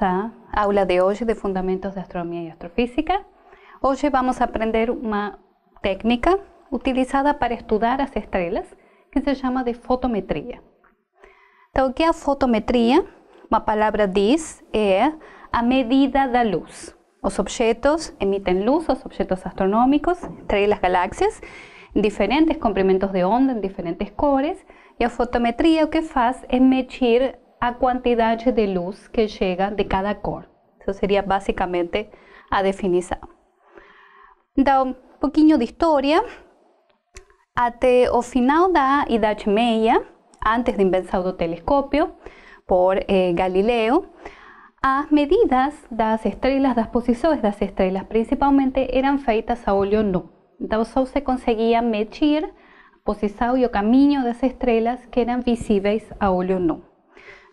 a a Aula de hoy de Fundamentos de Astronomía y Astrofísica. Hoy vamos a aprender una técnica utilizada para estudiar las estrellas que se llama de fotometría. toque ¿qué es fotometría? a palabra la e a medida da luz. los objetos emiten luz, los objetos astronómicos, estrellas, galaxias, en diferentes comprimentos de onda, en diferentes colores, y a fotometría lo que hace es medir a cantidad de luz que llega de cada cor. Eso sería básicamente a definición Da un de historia Até el final da Idade Media antes de inventar el telescopio por eh, medidas las medidas estrellas, las posiciones de las estrellas principalmente, eran feitas a óleo no Entonces solo se conseguía medir posición y el camino de las estrellas que eran visibles a óleo no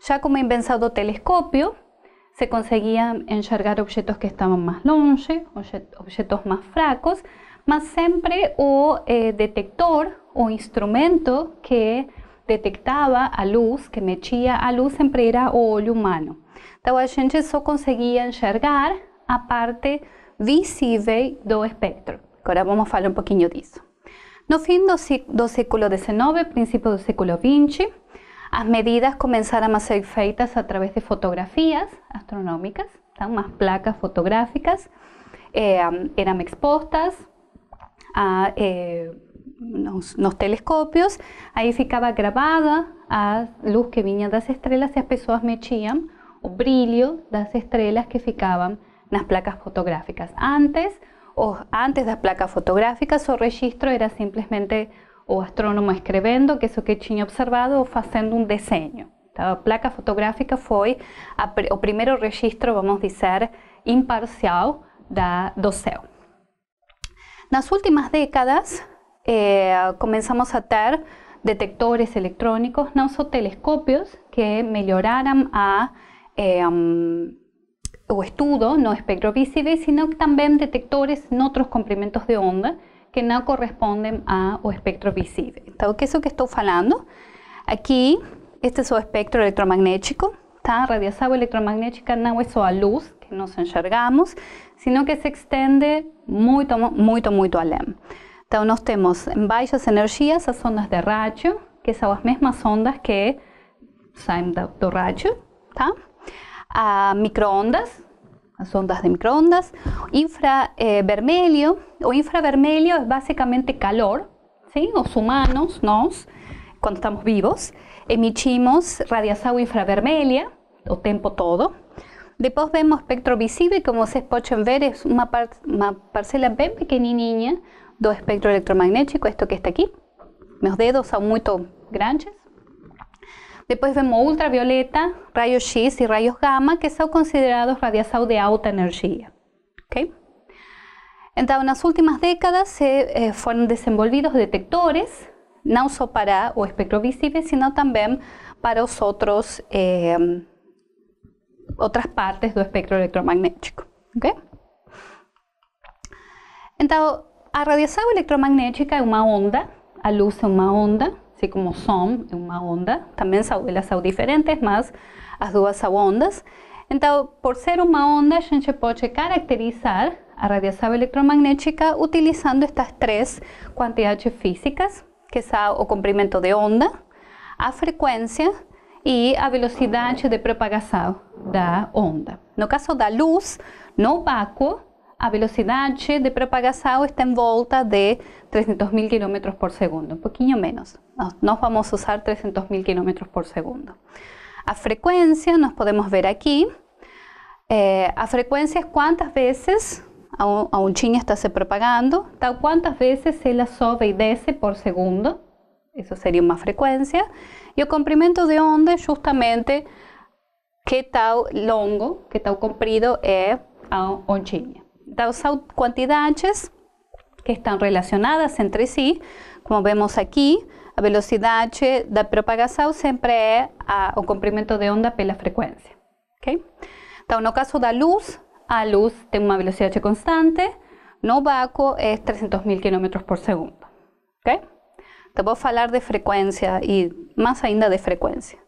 Ya como inventado o telescopio, se conseguía enxergar objetos que estaban más longe, objetos más fracos, mas sempre o eh, detector o instrumento que detectava a luz, que mexia a luz, sempre era o olho humano. Então a gente só conseguia enxergar a parte visível do espectro. Agora vamos falar um pouquinho disso. No fim do, do século XIX, princípio do século XX, Las medidas comenzaron a ser feitas a través de fotografías astronómicas, más placas fotográficas, eh, eran expuestas a los eh, telescopios, ahí ficaba grabada a luz que las estrellas y las personas pessoas el o de las estrellas que ficaban en las placas fotográficas. Antes, o antes las placas fotográficas, o registro era simplemente o astrónomo escribiendo, que eso que tinha observado o haciendo un diseño. La placa fotográfica fue el o primeiro registro, vamos dizer, imparcial da, do En las últimas décadas, eh, comenzamos a tener detectores electrónicos, no solo telescopios, que melhoraram a, eh, o estudo no espectro visible, sino también detectores en otros comprimentos de onda, que no corresponden al espectro visible. ¿Qué es que que estoy hablando? Aquí, este es su espectro electromagnético. tá? radiación electromagnética no es solo a luz que nos enxergamos, sino que se extiende muy, muy, muy al Entonces, Entonces tenemos en bajas energías las ondas de radio, que son las mismas ondas que salen del radio, A ah, microondas, las ondas de microondas. Infravermelio, eh, o infravermelio es básicamente calor, ¿sí? Los humanos, nos, cuando estamos vivos, emitimos radiación infravermelia, o tiempo todo. Después vemos espectro visible, como se pueden ver, es una parcela bien pequeñininha, dos espectro electromagnético, esto que está aquí. Mis dedos son muy grandes. Después vemos ultravioleta, rayos X y rayos gamma, que son considerados radiación de alta energía. Okay? en las últimas décadas, se, eh, fueron desenvolvidos detectores, no solo para el espectro visible, sino también para eh, otras partes del espectro electromagnético. Okay? la a radiación electromagnética una onda, la luz es una onda, assim como som, é uma onda. Também são, elas são diferentes, mas as duas são ondas. Então, por ser uma onda, a gente pode caracterizar a radiação eletromagnética utilizando estas três quantidades físicas, que são o comprimento de onda, a frequência e a velocidade de propagação da onda. No caso da luz, no vácuo, a velocidad de propagación está en volta de 300.000 km por segundo, un poquito menos. No vamos a usar 300.000 km por segundo. A frecuencia, nos podemos ver aquí. Eh, a frecuencia es cuántas veces a chin está se propagando, cuántas veces se la sobe y desce por segundo, eso sería una frecuencia. Y el comprimento de onda es justamente qué tal longo, qué tal comprido es a un chin dos cuantidades que están relacionadas entre sí, como vemos aquí, a velocidad de propagación siempre es a, un comprimento de onda pela frecuencia. Okay? Da un caso da luz, a luz tem una velocidad constante, no vácuo é 300 mil km por segundo. Okay? voy a falar de frecuencia y más ainda de frecuencia.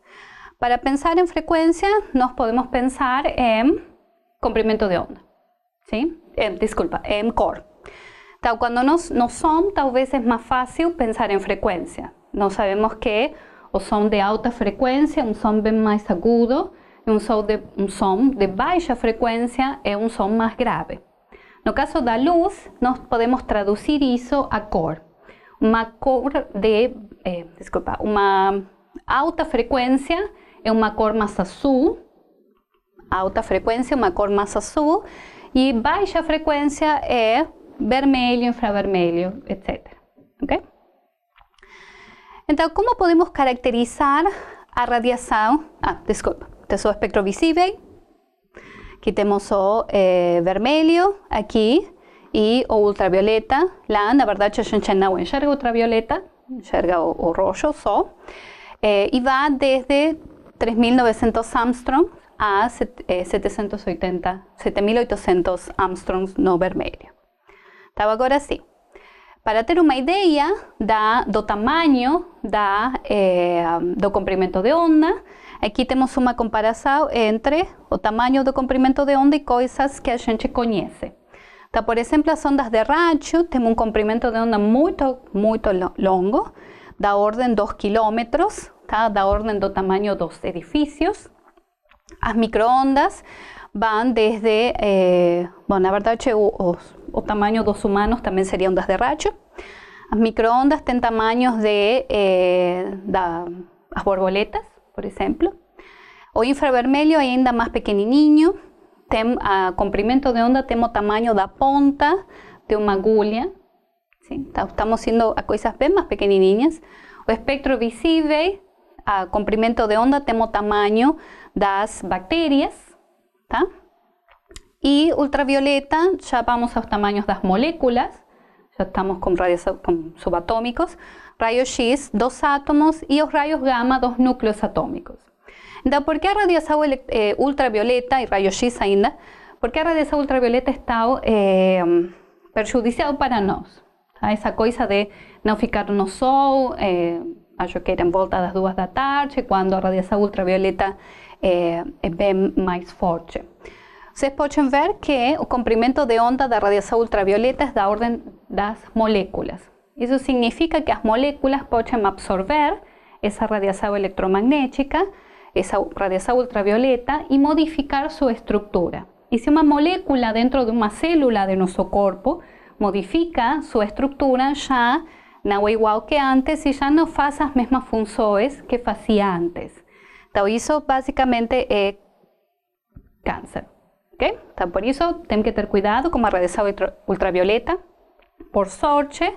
Para pensar en frecuencia, nos podemos pensar en comprimento de onda. ¿sí? Em, disculpa, em, cor tal cuando nos, no son, tal vez es más fácil pensar en frecuencia. No sabemos que o son de alta frecuencia, un son bem más agudo, y un som de, un de baja frecuencia es un son más grave. En el caso la luz, nos podemos traducir eso a cor. Una cor de, eh, disculpa, una alta frecuencia es un cor más azul, alta frecuencia, una cor más azul, y baja frecuencia es vermelho, infravermelho, etc. Okay? Entonces, ¿cómo podemos caracterizar a radiación? Ah, disculpa. este es espectro visible. Quitemos o eh, vermelho, aquí. Y o ultravioleta. La la verdad, a no não ultravioleta, enxerga o, o eh, Y va Eh, desde 3.900 Armstrong, a 780, 7800 eh, armstrongs no vermelho. Ahora agora Para tener una idea da, do del da, eh, do comprimento de onda, aquí tenemos una comparación entre o tamaño do comprimento de onda y e cosas que a gente conoce. por ejemplo, las ondas de rádio têm um un comprimento de onda muy muito longo, da ordem dos kilómetros, da ordem do tamaño dos edificios, las microondas van desde, eh, bueno, la verdad, o, o, o, tamaño dos humanos también sería ondas de racho. Las microondas tienen tamaños de, las eh, borboletas, por ejemplo. O infravermelho ainda más pequeñinho. Tem, a comprimento de onda tenemos tamaño la punta de una agulha. sí Estamos a cosas bien más pequenininhas. O espectro visible a comprimento de onda temo tamaño das bacterias, tá? Y ultravioleta ya vamos a los tamaños das moléculas, ya estamos con rayos subatómicos, rayos X, dos átomos y los rayos gamma, dos núcleos atómicos. Entonces, por qué a eh, ultravioleta y rayos X ainda? Porque la radiação ultravioleta está eh, para nosotros? Esa esa cosa de no ficar eh, acho que en volta das de da tarde, cuando la radiación ultravioleta eh, es é mais forte. Vocês podem ver que o comprimento de onda da radiación ultravioleta é da ordem das moléculas. Eso significa que as moléculas pueden absorber esa radiación electromagnética, esa radiación ultravioleta, e modificar su estrutura. Y si una molécula dentro de una célula de nuestro corpo modifica su estrutura, ya, no igual que antes y ya no hace las mismas funciones que hacía antes. Entonces, eso básicamente es eh, cáncer. ¿okay? Entonces, por eso tenemos que tener cuidado con la radiación ultravioleta. Por sorte,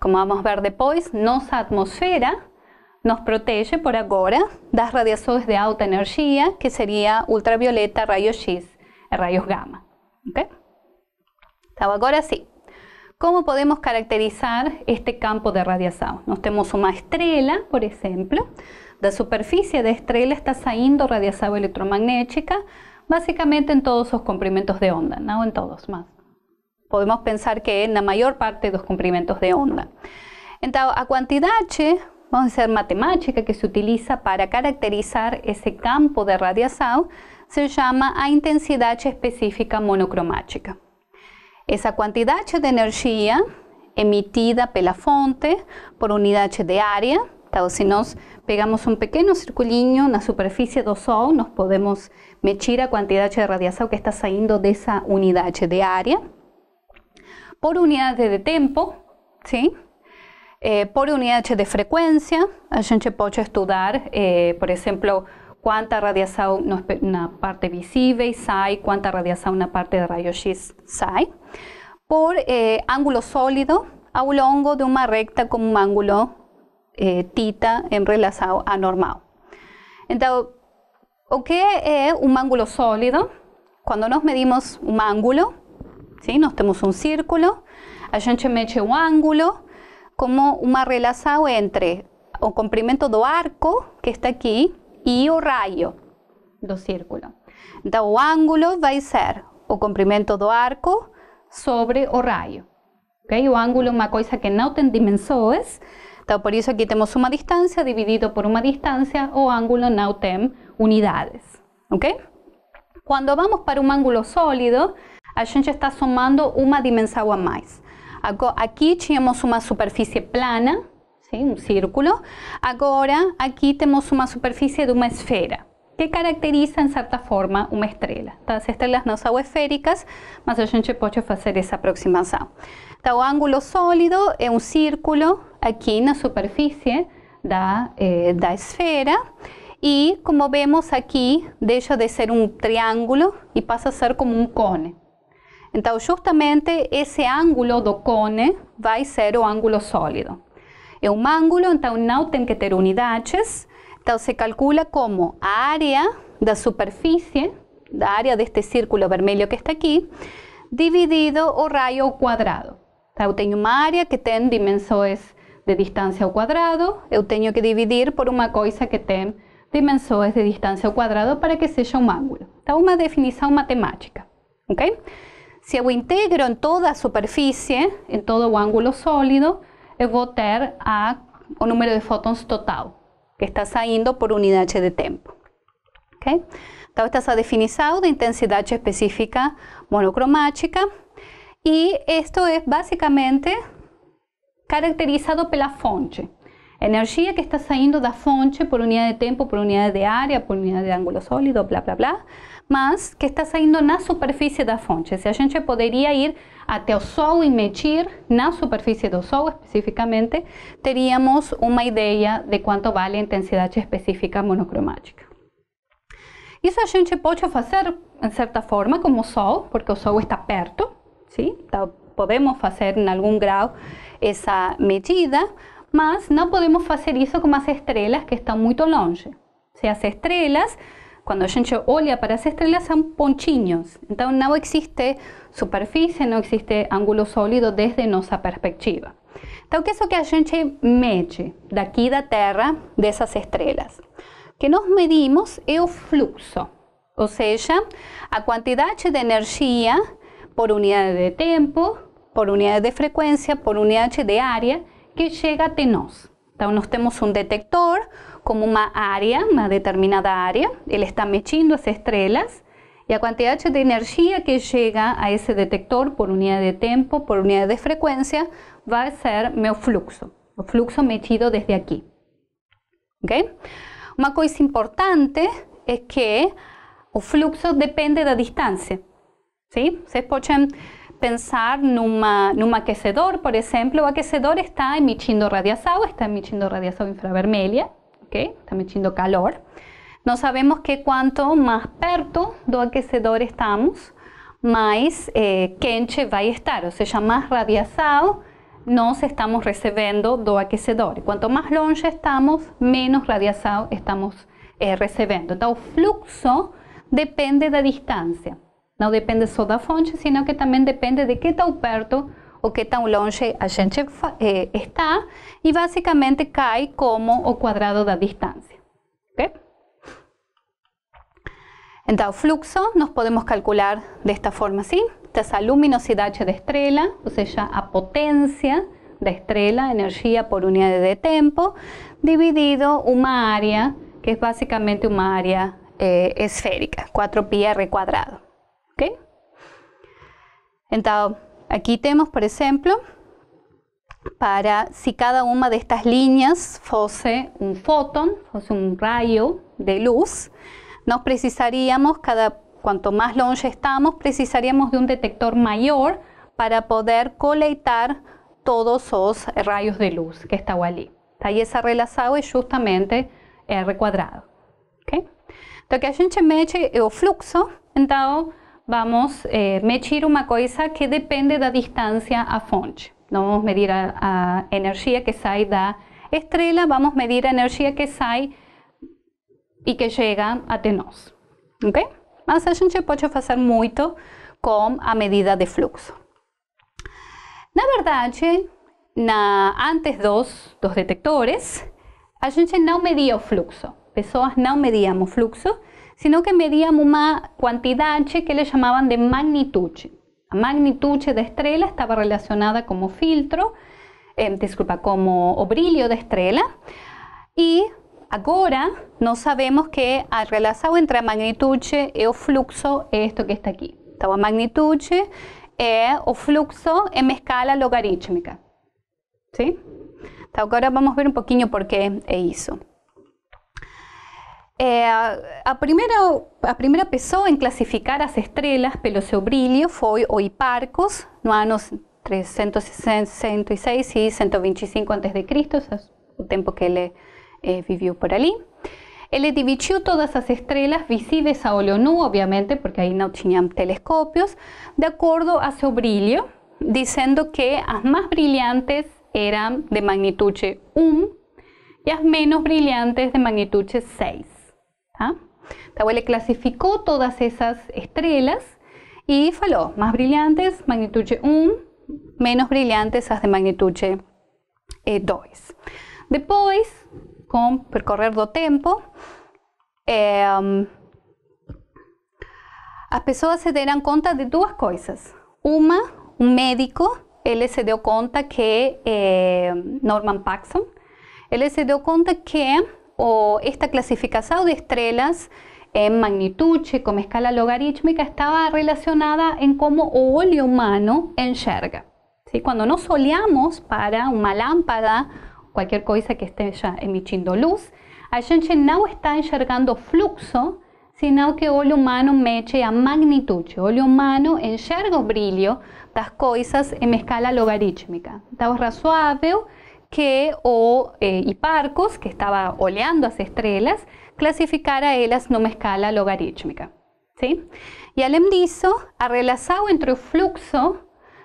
como vamos a ver después, nuestra atmósfera nos protege por ahora das radiaciones de alta energía, que sería ultravioleta, rayos X, eh, rayos gamma. ¿okay? Entonces, ahora sí. ¿Cómo podemos caracterizar este campo de radiación? Nos tenemos una estrella, por ejemplo, de superficie de estrella está saliendo radiación electromagnética básicamente en todos los comprimentos de onda, no en todos, más. podemos pensar que en la mayor parte de los comprimentos de onda. la a H vamos a hacer matemática que se utiliza para caracterizar ese campo de radiación se llama a H específica monocromática. Esa cantidad de energía emitida pela fuente por unidad de área. si nos nos pegamos pequeño pequeño en la superficie do Sol, nos podemos medir a cantidad de radiación que está saliendo de esa unidad de área. Por unidad de tiempo, sí, eh, por unidad de frecuencia, a gente puede estudiar, eh, por ejemplo, no es una parte visível sai, cuánta radiación una parte de rayos x sai, por eh, ángulo sólido sólido lo longo de una recta con un ángulo eh, θ em relação a normal. Entonces, o que eh, un ángulo sólido? Cuando nos medimos un ángulo, sim, nós temos um círculo, a gente mede un ángulo como uma relação entre o comprimento do arco, que está aquí, e o raio do círculo. Então, o ângulo vai ser o comprimento do arco sobre o raio. Okay? O ângulo é uma coisa que não tem dimensões, então por isso aqui temos uma distância dividido por uma distância, o ângulo não tem unidades. ok? Quando vamos para um ângulo sólido, a gente está somando uma dimensão a mais. Aqui tínhamos uma superfície plana, um círculo. Agora, aqui temos uma superfície de uma esfera, que caracteriza, em certa forma, uma estrela. Tá? As estrelas não são esféricas, mas a gente pode fazer essa aproximação. Então, o ângulo sólido é um círculo aqui na superfície da, eh, da esfera. E, como vemos aqui, deixa de ser um triângulo e passa a ser como um cone. Então, justamente esse ângulo do cone vai ser o ângulo sólido é um ângulo, então não tem que ter unidades. Então se calcula como a área da superfície, da área deste círculo vermelho que está aqui, dividido o raio ao quadrado. Então, eu tenho uma área que tem dimensões de distância ao quadrado, eu tenho que dividir por uma coisa que tem dimensões de distância ao quadrado para que seja um ângulo. Então, uma definição matemática, ok? Se eu integro em toda a superfície, em todo o ângulo sólido, eu vou ter a, o número de fótons total, que está saindo por unidade de tempo. Okay? Então, esta é a definição de intensidade específica monocromática. E isto é basicamente caracterizado pela fonte energía que está saindo da fonte por unidade de tempo, por unidade de área, por unidade de ângulo sólido, blá blá blá, mas que está saindo na superfície da fonte. Se a gente poderia ir até o Sol e medir na superfície do Sol especificamente, teríamos uma ideia de quanto vale a intensidade específica monocromática. Isso a gente pode fazer, em certa forma, como o Sol, porque o Sol está perto, sim? Então, podemos fazer em algum grau essa medida, mas no podemos hacer eso con más estrellas, que están muy longe. Se las estrellas cuando a gente olha para las estrellas, son pontinhos. Entonces, no existe superficie, no existe ángulo sólido desde nuestra perspectiva. Entonces, ¿qué que lo que a gente de la Tierra tierra esas estrellas? Lo que nos medimos flujo, o fluxo, O sea, a cantidad de energía por unidad de tiempo, por unidad de frecuencia, por unidad de área que llega a tenos. entonces tenemos un detector como una área, una determinada área, él está mechiendo las estrellas y la cantidad de energía que llega a ese detector por unidad de tiempo, por unidad de frecuencia, va a ser mi flujo, el flujo medido desde aquí. Una Una cosa importante es que el flujo depende de la distancia, ¿Sí? pensar en un aquecedor, por ejemplo, el aquecedor está emitiendo radiación, está emitiendo radiación infravermelia Está emitiendo calor. no sabemos que cuanto más perto do aquecedor estamos, mais eh, va a estar, o sea, más radiación nos estamos recebendo do aquecedor. cuanto más longe estamos, menos radiación estamos eh, recebendo. el flujo fluxo depende la distancia. No depende de la fonte, sino que también depende de qué tan perto o qué tan longe eh, está y básicamente cae como o de la distancia Okay? Então, fluxo nos podemos calcular de esta forma así Esta luminosidad a estrella, da estrela, ou seja, a de da estrella energía por unidad de tiempo, dividido una área, que es básicamente una área eh, esférica, 4 r cuadrado. Ok, entonces aquí tenemos, por ejemplo, para si cada una de estas líneas fuese un fotón, fuese un rayo de luz, nos precisaríamos, cada, cuanto más longe estamos, precisaríamos de un detector mayor para poder coleitar todos esos rayos de luz que está allí. Ahí esa essa es justamente R cuadrado. Okay? Entonces, que a gente fluxo, entonces, vamos mexer eh, medir uma coisa que depende da distância à fonte. Não vamos medir a, a energia que sai da estrela, vamos medir a energia que sai e que chega até nós. Ok? Mas a gente pode fazer muito com a medida de fluxo. Na verdade, na, antes dos, dos detectores, a gente não media o fluxo. Pessoas não mediam o fluxo sino que medíamos una cantidad que le llamaban de magnitud. La magnitud de estrella estaba relacionada como filtro, eh, disculpa, como brillo de estrella. Y ahora no sabemos que ha relacionado entre magnitud y el flujo es esto que está aquí. Estaba magnitud magnitude e o flujo en escala logarítmica. ¿sí? ahora vamos vamos ver un poquito por qué e hizo la eh, primera primera, a primera pessoa en clasificar las estrellas. pelo seu fue fue o Hiparcos, no los ah, 306 y 125 a.C., el tiempo que él eh, vivió por allí, él dividió todas las estrellas, visibles a olho nu, obviamente, porque ahí no tenían telescopios, de acuerdo a su brillo, diciendo que las más brillantes eran de magnitud 1 y las menos brillantes de magnitud 6 le clasificó todas esas estrellas y faló más brillantes, magnitud 1, menos brillantes, las de magnitud 2. Eh, Después, con percorrer do tiempo, eh, em, as personas se dieron cuenta de dos cosas una, un médico, él se dio cuenta que, eh, Norman Paxson, él se dio cuenta que o esta clasificación de estrellas en magnitud, como escala logarítmica estaba relacionada en cómo el óleo humano enxerga. ¿sí? Cuando nos oleamos para una lámpara, cualquier cosa que esté ya emitiendo luz, a gente no está enxergando fluxo, sino que el óleo humano meche a magnitud el óleo humano enxerga brillo de las cosas en escala logarítmica. está é que o eh, que estaba oleando las estrellas, clasificara ellas en una escala logarítmica. ¿sí? al além ha a entre el flujo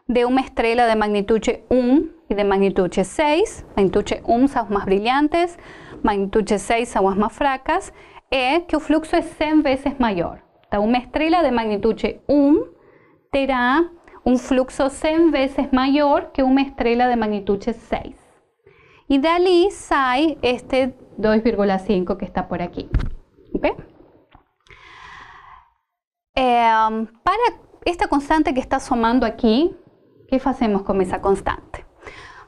de una estrella de magnitud 1 y de magnitud 6, magnitud 1 son más brillantes, magnitud 6 son más fracas, e es que el flujo es 100 veces mayor. Una estrella de magnitud 1 tendrá un flujo 100 veces mayor que una estrella de magnitud 6 y de allí sale este 2,5 que está por aquí. ¿Okay? Em, para esta constante que está sumando aquí, ¿qué hacemos con esa constante?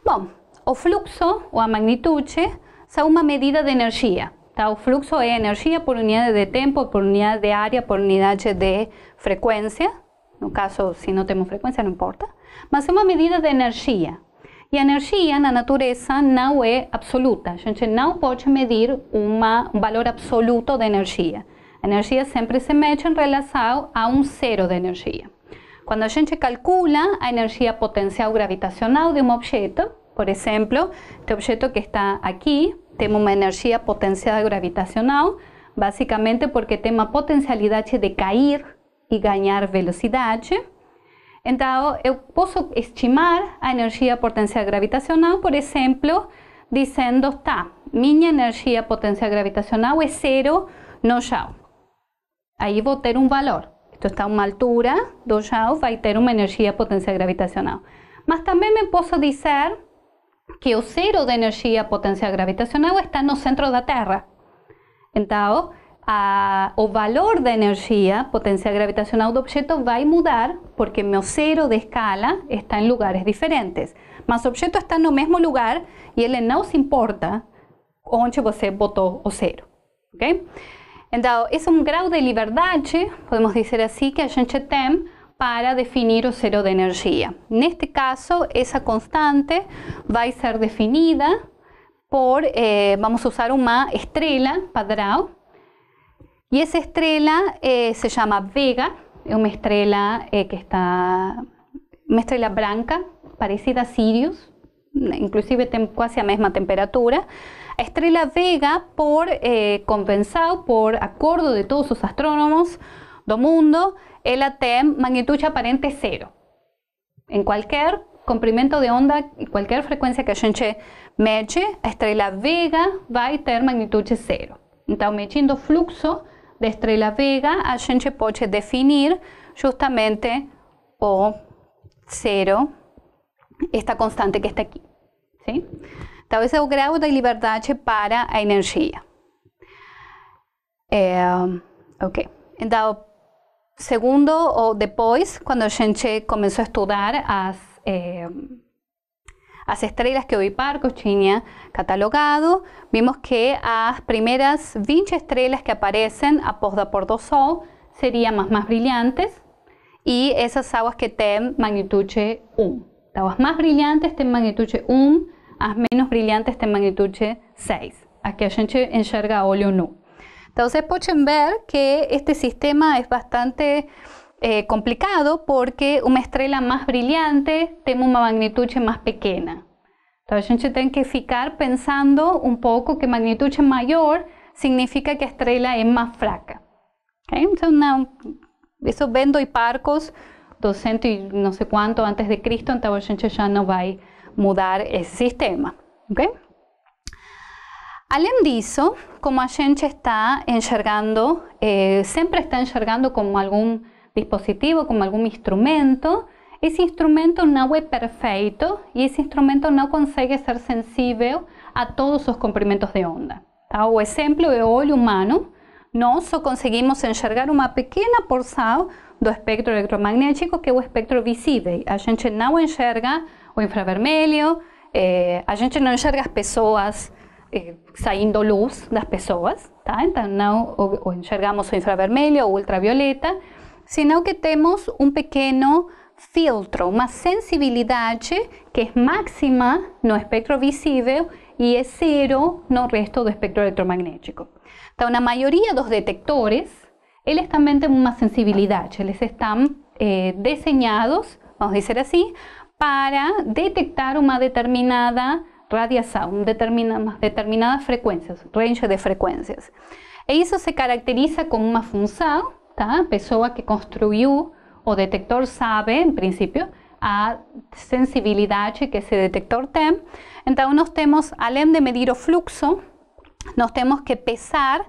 Bueno, o fluxo o a magnitude una una medida de energía. El O fluxo é energía por unidades de tiempo, por unidad de área, por unidades de frecuencia. En No caso, si no tenemos frecuencia, no importa. más una una medida de energía. E a energia na natureza não é absoluta. A gente não pode medir uma, um valor absoluto de energia. A energia sempre se mexe em relação a um zero de energia. Quando a gente calcula a energia potencial gravitacional de um objeto, por exemplo, este objeto que está aqui tem uma energia potencial gravitacional, basicamente porque tem uma potencialidade de cair e ganhar velocidade. Então, eu posso estimar a energia potencial gravitacional, por exemplo, dizendo, tá, minha energia potencial gravitacional é zero no chão. Aí vou ter um valor. Então, está a uma altura do chão, vai ter uma energia potencial gravitacional. Mas também me posso dizer que o zero de energia potencial gravitacional está no centro da Terra. Então, o valor de energía potencial gravitacional de objeto va a mudar, porque mi cero de escala está en lugares diferentes. Mas objeto está en el mismo lugar y él no se importa dónde você botó o cero, Okay? Entonces es un grado grau de libertad, podemos decir así, que hay gente tem para definir o cero de energía. En este caso, esa constante va a ser definida por, eh, vamos a usar una estrella cuadrada y esa estrella eh, se llama Vega, Es una estrella eh, que está, una estrella blanca, parecida a Sirius, inclusive casi la misma temperatura. La estrella Vega, por eh, compensado por acuerdo de todos los astrónomos del mundo, ella tiene magnitud aparente cero. En cualquier comprimento de onda en cualquier frecuencia que a gente estrella la estrella Vega va a tener magnitud cero. Entonces, metiendo flujo, de estrella Vega, a gente definir justamente o cero esta constante que está aquí, ¿sí? tal vez el grado de libertad para la energía. Eh, ok en entonces, segundo o después, cuando a gente comenzó a estudiar as... Eh, las estrellas que hoy Parco ha catalogado, vimos que las primeras 20 estrellas que aparecen a pos por do sol serían más brillantes y esas aguas que tienen magnitud 1. Las aguas más brillantes tienen magnitud 1, las menos brillantes tienen magnitud 6. aquí a gente enxerga a o nu. Entonces, pueden ver que este sistema es bastante eh, complicado porque una estrella más brillante tiene una magnitud más pequeña entonces a gente que ficar pensando un poco que magnitud mayor significa que estrella es más fraca. Okay? vendo y parcos vendo y parcos, 200 y no sé cuánto antes de Cristo, entonces ya no va a mudar ese sistema. Okay? Além disso, como a gente está enxergando, eh, siempre está enxergando como algún dispositivo, como algún instrumento, ese instrumento no es perfecto y ese instrumento no consigue ser sensible a todos los comprimentos de onda. El O ejemplo, el ojo humano. nosotros conseguimos enxergar una pequeña porción del espectro electromagnético que es el espectro visible. A gente no enxerga o infravermelho, eh, a gente no enxerga las personas eh, luz de las personas, entonces no enxergamos o infravermelho ultravioleta, sino que tenemos un pequeño filtro, sensibilidad sensibilidad que es máxima no espectro y y es en no resto del espectro Entonces, una mayoría de los detectores, ellos también tienen una sensibilidad eles están eh, diseñados, vamos decir así, para detectar una determinada radiación, determinada determinadas frecuencias, range de frecuencias. E eso se caracteriza con una función Peso persona que construyó o detector sabe, en principio, a sensibilidad que ese detector tem. Entonces, nos temos, além de medir o fluxo, nos tenemos que pesar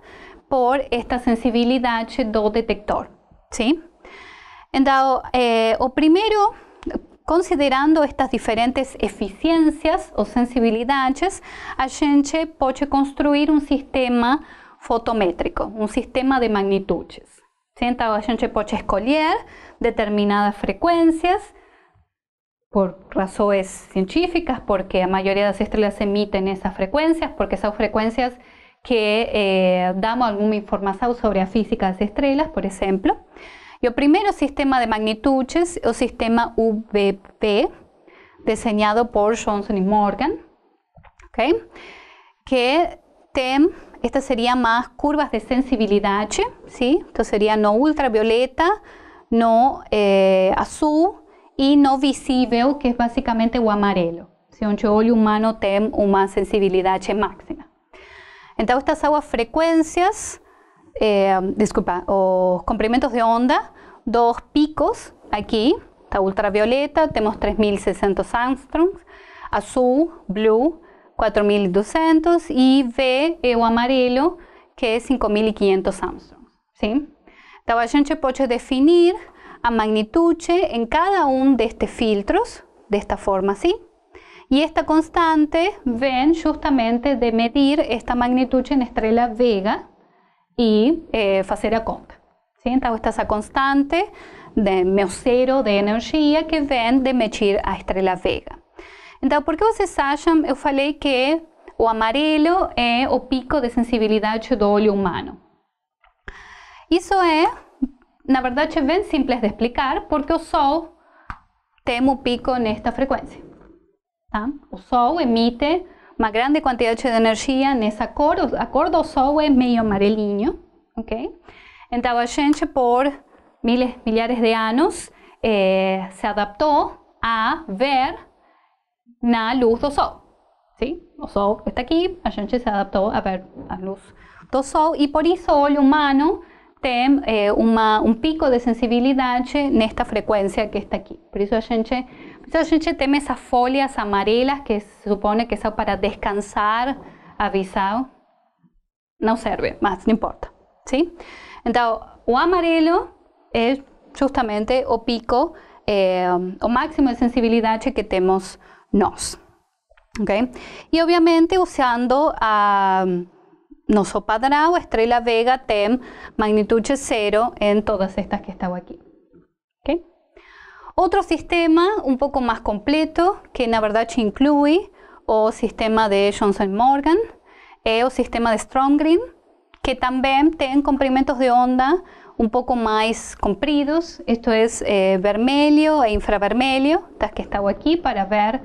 por esta sensibilidad do detector, Entonces, Então, eh, o primero considerando estas diferentes eficiencias o sensibilidades, a gente construir un sistema fotométrico, un sistema de magnitudes gente poche escolier, determinadas frecuencias, por razones científicas, porque la mayoría de las estrellas emiten esas frecuencias, porque son frecuencias que eh, damos alguna información sobre la física de las estrellas, por ejemplo y el primer sistema de magnitudes es o sistema UVP, diseñado por Johnson y Morgan, okay? que tem esta sería más curvas de sensibilidad, ¿sí? Esto sería no ultravioleta, no eh, azul y no visible, que es básicamente o amarelo. un un humano tem sensibilidad h máxima. Entonces, estas aguas frecuencias, eh, o o comprimentos de onda, dos picos Aquí está ultravioleta, tenemos 3.600 angstroms, azul, blue, 4.200 y V, el amarillo que es 5.500 Armstrong. ¿sí? se puede definir la magnitud en cada uno de estos filtros, de esta forma así. Y esta constante ven justamente de medir esta magnitud en estrella Vega y eh, hacer a conta. ¿sí? Entonces es la constante de mi cero de energía que ven de medir a estrella Vega. Então, por que vocês acham? Eu falei que o amarelo é o pico de sensibilidade do olho humano. Isso é, na verdade, é bem simples de explicar, porque o Sol tem um pico nesta frequência. Tá? O Sol emite uma grande quantidade de energia nessa cor. A cor do Sol é meio amarelinho, ok? Então, a gente, por milhares de anos, eh, se adaptou a ver na luz do Sol. ¿sí? O Sol está aquí, a gente se adaptó a ver la luz do Sol y por eso el humano tiene eh, un pico de pico de en esta frecuencia que está aquí Por eso a gente, a gente tem essas folhas amarelas que supone que son para descansar avisado, no sirve más, no importa. ¿sí? el o amarelo es justamente o pico, eh, o máximo de sensibilidad que tenemos nos. ¿Okay? Y obviamente usando a uh, estrella vega TEM, magnitud 0 en todas estas que estaba aquí. ¿Okay? Otro sistema un poco más completo que en la verdad incluye o sistema de Johnson Morgan eh, o sistema de Strong-Green, que también tienen comprimentos de onda un poco más compridos, esto es eh, vermelho e infravermelho, estas que estaba aquí para ver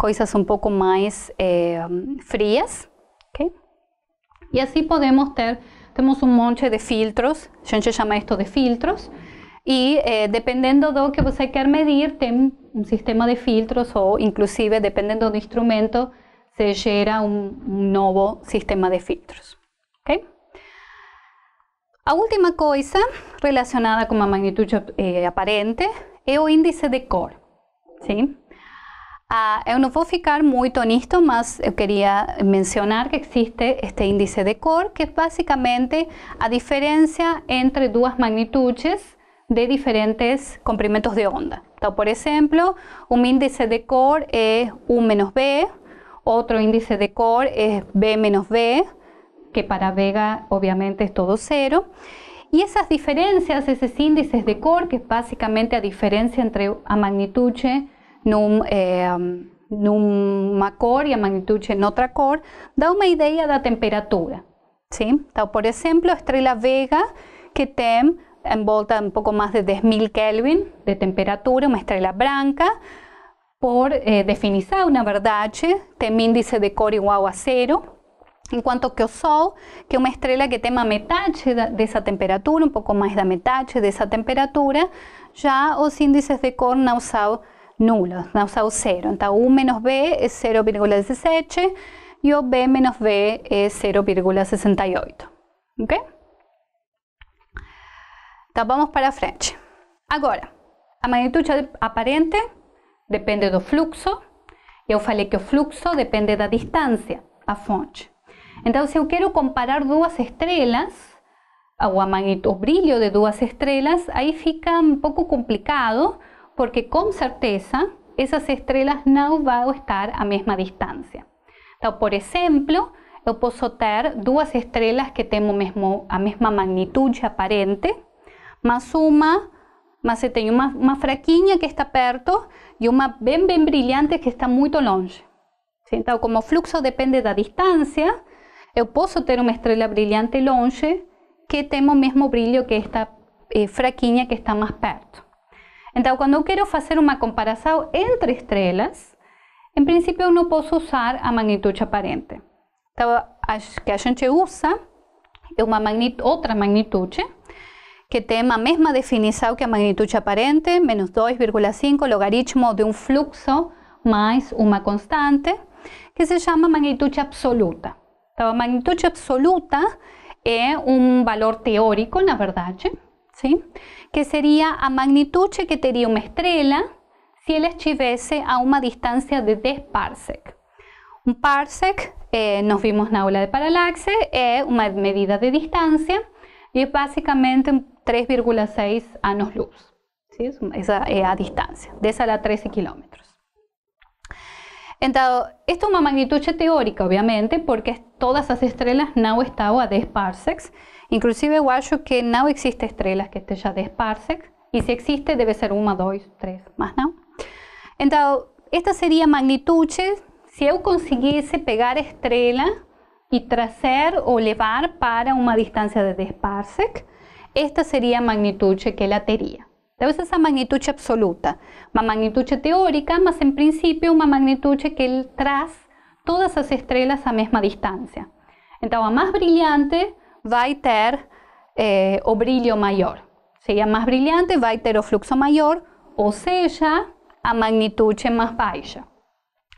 cosas un um poco más eh, frías y e así podemos tener tenemos un um monte de filtros, yo llama llama esto de filtros, y e, eh, dependiendo de lo que usted quer medir, tiene un um sistema de filtros o inclusive, dependiendo del instrumento, se genera un nuevo sistema de filtros. la última cosa relacionada con la magnitud eh, aparente es el índice de cor. Ah, eh, no não ficar muy tonisto, mas eh, quería mencionar que existe este índice de cor, que es básicamente a diferencia entre dos magnitudes de diferentes comprimentos de onda. por ejemplo, un índice de cor es U menos B, otro índice de cor es B menos B, que para Vega obviamente es todo cero. Y esas diferencias, esos índices de cor que es básicamente a diferencia entre a magnitude num, eh, numa cor e a en otra cor, una idea de la temperatura. sí por ejemplo, estrella Vega, que tem en volta de un poco más de 10.000 Kelvin de temperatura, una estrella blanca por eh, una verdad verdade, tem índice de cor igual a en cuanto que o Sol, que es una estrella que tem a de esa temperatura, un poco más de da de esa temperatura, ya os índices de cor no são nulo, no sea, cero. U menos B es 0,17 y o B menos B es 0,68. ¿Ok? vamos para frente. Ahora, la magnitud aparente depende flujo fluxo. yo falei que o fluxo depende da distância a fonte. Entonces se yo quiero comparar duas estrellas o a magnitud brillo de duas estrellas, ahí fica un poco complicado, porque con certeza esas estrellas no van a estar a misma distancia. Então, por ejemplo, yo puedo tener dos estrellas que tengo mesmo, a magnitud magnitude aparente, más una, más una este, más una fraquinha que está perto y una bien brillante brillante que está muy longe. como el fluxo depende de la distancia, yo puedo tener una estrella brillante longe que tengo el mesmo brillo que esta eh, fraquinha que está más perto. Então, quando eu quero fazer uma comparação entre estrelas, em princípio eu não posso usar a magnitude aparente. Então, a que a gente usa é uma outra magnitude, que tem a mesma definição que a magnitude aparente, menos 2,5 logaritmo de um fluxo mais uma constante, que se chama magnitude absoluta. Então, a magnitude absoluta é um valor teórico, na verdade, que sería la a magnitud que tendría una estrela si él estuviese a una distancia de 10 parsec. un parsec, eh, nos vimos vimos en aula de paralaxe, es una medida de distancia y es básicamente 3,6 años luz ¿sí? Eh, distancia. De a a la 13 kilómetros entonces, esto es una magnitud teórica, obviamente, porque todas las estrellas no estaban a 10 parsecs, Inclusive yo creo que no existe estrellas que de Sparsec, y si existe debe ser una dos tres más, ¿no? Entonces, esta sería magnitud, si yo yo pegar estrella y traser o llevar para una distancia de 10 esta sería magnitud que la tería. Entonces, esa magnitud absoluta, Una magnitud teórica, más en principio una magnitud que el tras todas las estrellas a misma distancia. Entonces, a más brillante va a ter eh, o brilho maior. más más brillante, a ter o fluxo mayor, o sea, a magnitud más baja.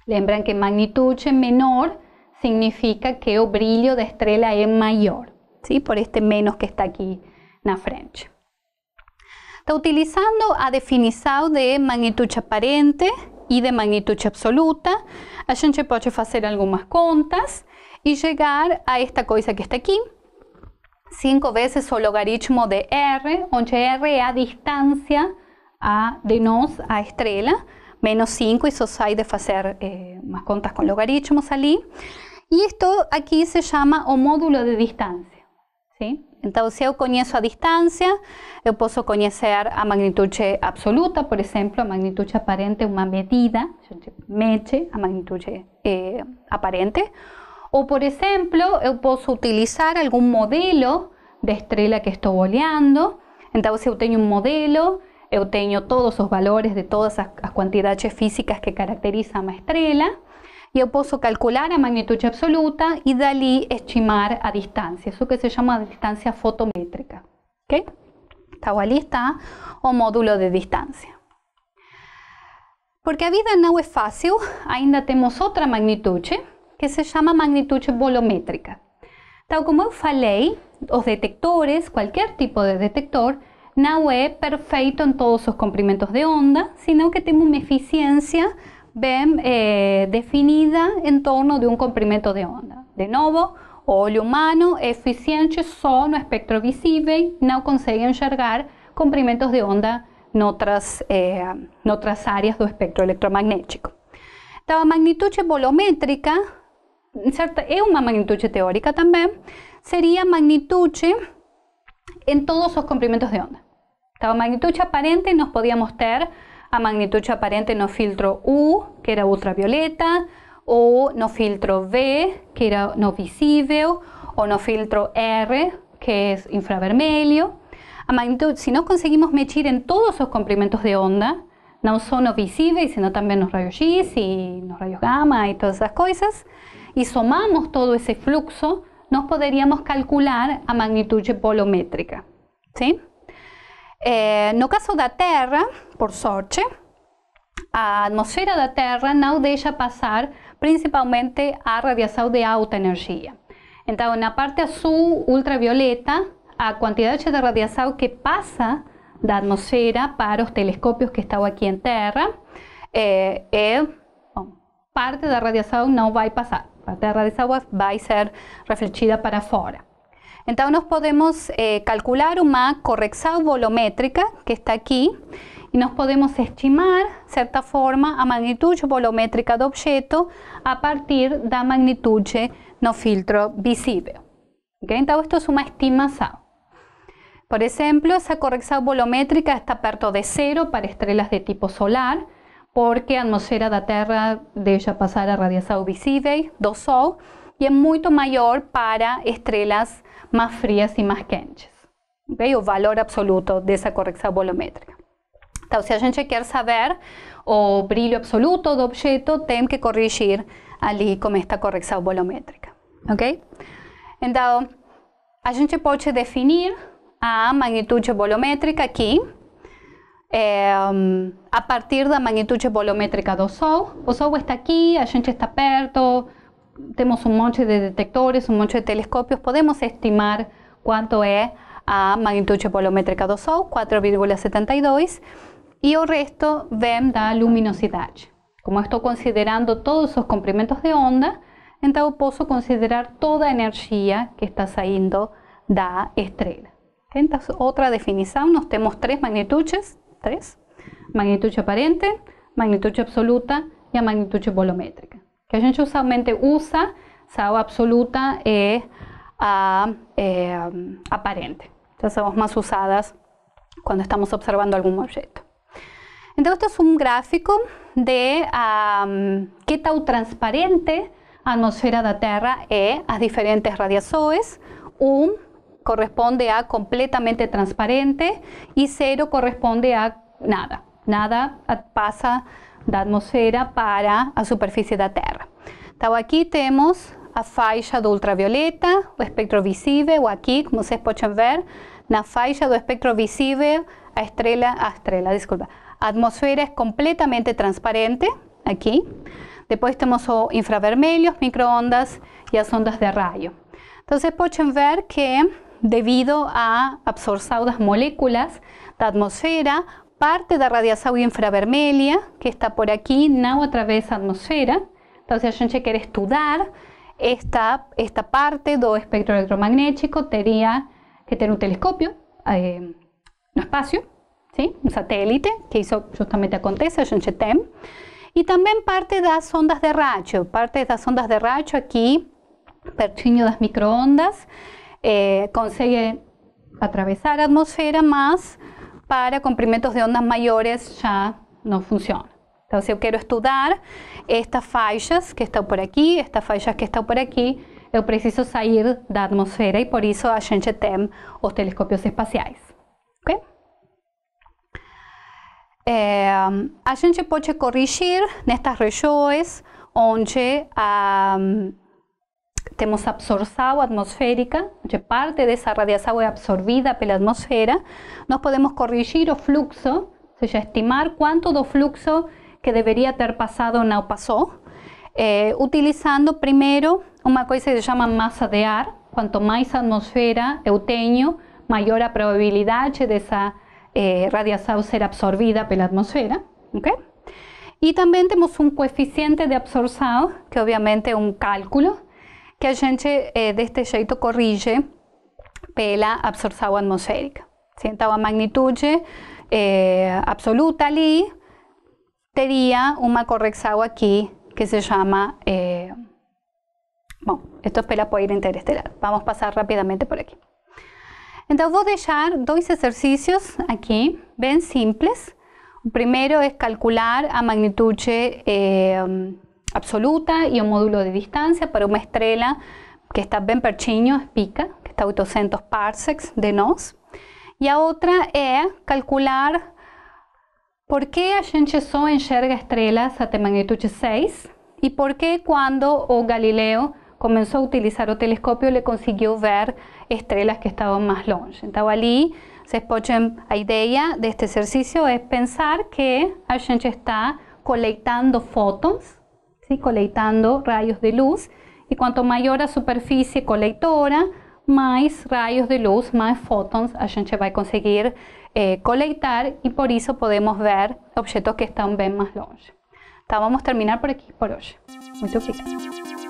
baixa. que magnitud menor significa que o brillo de estrella es mayor, ¿sí? por este menos que está aquí en la frente. Está utilizando a definición de magnitud aparente y de magnitud absoluta, a gente pode fazer algumas contas y llegar a esta cosa que está aquí cinco veces o logaritmo de r, donde r es a distancia a, de nos a estrella. menos 5, sos hay de hacer eh, cuentas contas con logaritmos allí. Y esto aquí se llama o módulo de distancia. Entonces, si yo conozco a distancia, yo puedo conocer a magnitud absoluta, por ejemplo, a magnitud aparente una medida, meche, a magnitud eh, aparente, o por ejemplo, yo puedo utilizar algún modelo de estrella que estoy boleando. Entonces se eu un modelo, yo tengo todos los valores de todas las cuantidades físicas que caracterizan a estrella. Y yo puedo calcular a magnitud absoluta y dali estimar a distancia. Eso que se llama distancia fotométrica. Ok? Então, está o módulo de distancia. Porque a vida no es fácil, ainda tenemos otra magnitude, que se llama magnitud bolométrica. Tal como eu falei, los detectores, cualquier tipo de detector, no es perfecto en todos sus comprimentos de onda, sino que tiene una eficiencia bem eh, definida en torno de un comprimento de onda. De nuevo, o olho humano é eficiente só no espectro visible, não consegue enxergar comprimentos de onda eh, en otras áreas del espectro electromagnético. Então, magnitud magnitude bolométrica es una magnitud teórica también sería magnitud en todos los comprimentos de onda. Então, magnitud aparente nos podíamos ter a magnitud aparente no filtro U, que era ultravioleta, o no filtro B que era no visível, o no filtro R, que es infravermelho. A si no conseguimos medir en todos los comprimientos de onda, no solo visibles, sino también los rayos X y los rayos gamma y todas esas cosas, y somamos todo ese flujo, nos podríamos calcular a magnitud polométrica. ¿sí? Eh, no caso la Tierra, por la atmósfera de la Tierra no deja pasar principalmente a radiación de alta energía. Entonces, en la parte azul ultravioleta, a cantidad de radiación que pasa de la atmósfera para los telescopios que están aquí en Tierra, eh, parte de la parte no va a pasar la terra va a ser reflejada para fora. Entonces nos podemos eh, calcular una corrección volumétrica que está aquí y nos podemos estimar, de cierta forma, a magnitud volumétrica de objeto a partir de la magnitud no filtro visible. Entonces esto es una estimación. Por ejemplo, esa corrección volumétrica está perto de cero para estrellas de tipo solar, porque a atmosfera da Terra deixa passar a radiação visível do Sol e é muito maior para estrelas mais frias e mais quentes. Okay? O valor absoluto dessa correção volumétrica. Então, se a gente quer saber o brilho absoluto do objeto, tem que corrigir ali com esta correção volumétrica. Ok? Então, a gente pode definir a magnitude volumétrica aqui é, a partir da magnitude volumétrica do Sol. O Sol está aqui, a gente está perto, temos um monte de detectores, um monte de telescópios, podemos estimar quanto é a magnitude volumétrica do Sol, 4,72, e o resto vem da luminosidade. Como estou considerando todos os comprimentos de onda, então posso considerar toda a energia que está saindo da estrela. Então, outra definição, nós temos três magnitudes, tres, magnitud aparente, magnitud absoluta y a volumétrica. Que a gente usualmente usa, sal absoluta e aparente. ya somos más usadas cuando estamos observando algún objeto. entonces este es un gráfico de qué tau transparente atmósfera de la Tierra es a diferentes radiações, un corresponde a completamente transparente y cero corresponde a nada. Nada pasa de atmósfera para a superficie da Terra. Então aquí tenemos a faixa de ultravioleta, o espectro visible o aquí como se podem ver, na faixa do espectro visible a estrela, a estrela, disculpa atmósfera es completamente transparente, aquí después tenemos o microondas y as ondas de rayo entonces pueden ver que debido a de las moléculas la atmósfera parte de la radiación infravermelia que está por aquí no atraviesa atmósfera entonces entonces se estudiar esta, esta parte del espectro electromagnético tendría que tener un telescopio, eh, espacio, espacio sí satélite, que eso justamente acontece, a gente tem. y también parte las ondas de racho parte de las ondas de aquí aquí de las microondas, eh, consigue atravesar atmósfera más para comprimentos de ondas mayores ya no funciona. Entonces yo quiero estudiar estas fallas que están por aquí, estas fallas que están por aquí, yo preciso de la atmósfera y por eso a gente tem los telescopios espaciales Okay? Eh, a gente corrigir estas regiones donde temos absorción atmosférica, que parte de radiación es es absorbida pela atmósfera nos podemos corregir o fluxo, o sea, estimar cuánto do fluxo que debería haber pasado no pasó eh, utilizando primero una cosa que se llama masa de ar. cuanto más atmósfera, eu mayor maior a probabilidad de esa eh, radiación ser absorbida pela la Okay? y también tenemos un coeficiente de absorción que obviamente es un cálculo, que a gente eh, de este jeito corrige pela absorção atmosférica. Sim? Então, a magnitude eh, absoluta ali teria uma correção aqui que se llama... Eh, bueno, esto es pela poeira interestelar. Vamos pasar rápidamente por aqui. Então, vou deixar dos ejercicios aquí, bem simples. Primero es calcular a magnitude... Eh, absoluta y un módulo de distancia para una estrella que está bien perchiño, es pica, que está a 800 parsecs de nos, y a otra es calcular por qué a gente só estrellas a magnitud magnitud 6 y por qué cuando o Galileo comenzó a utilizar el telescopio le consiguió ver estrellas que estaban más longe. entonces allí ahí de idea de este ejercicio es pensar que a gente está colectando fotos, colectando rayos de luz y cuanto mayor la superficie colectora, más rayos de luz, más fotones a gente va a conseguir eh, colectar y por eso podemos ver objetos que están bien más lejos vamos a terminar por aquí por hoy muchas gracias